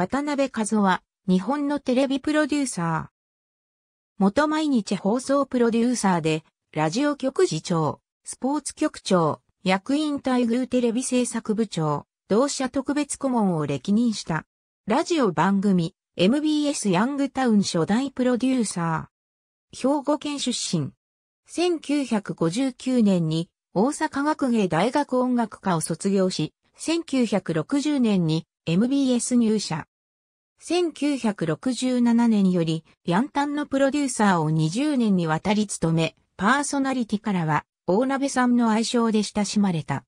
渡辺和夫は、日本のテレビプロデューサー。元毎日放送プロデューサーで、ラジオ局次長、スポーツ局長、役員待遇テレビ制作部長、同社特別顧問を歴任した。ラジオ番組、MBS ヤングタウン初代プロデューサー。兵庫県出身。1959年に大阪学芸大学音楽科を卒業し、1960年に MBS 入社。1967年より、ヤンタンのプロデューサーを20年にわたり務め、パーソナリティからは、大鍋さんの愛称で親しまれた。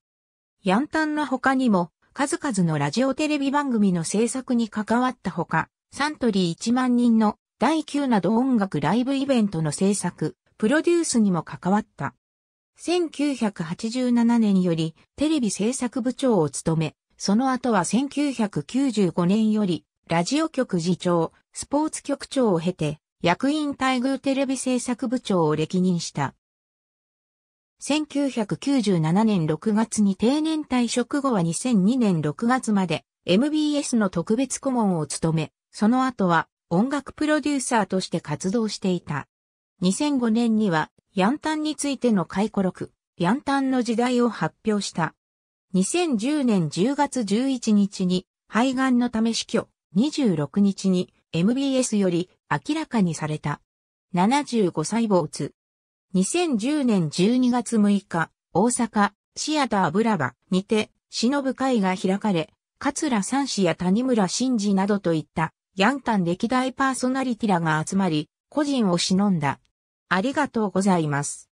ヤンタンの他にも、数々のラジオテレビ番組の制作に関わったほか、サントリー1万人の第9など音楽ライブイベントの制作、プロデュースにも関わった。1987年よりテレビ制作部長を務め、その後は1995年よりラジオ局次長、スポーツ局長を経て、役員待遇テレビ制作部長を歴任した。1997年6月に定年退職後は2002年6月まで MBS の特別顧問を務め、その後は音楽プロデューサーとして活動していた。2005年にはヤンタンについての回顧録、ヤンタンの時代を発表した。2010年10月11日に肺がんのため死去。26日に MBS より明らかにされた。75歳没。2010年12月6日、大阪、シアターブラバにて、忍ぶ会が開かれ、桂三氏や谷村新司などといった、ヤンタン歴代パーソナリティらが集まり、個人を忍んだ。ありがとうございます。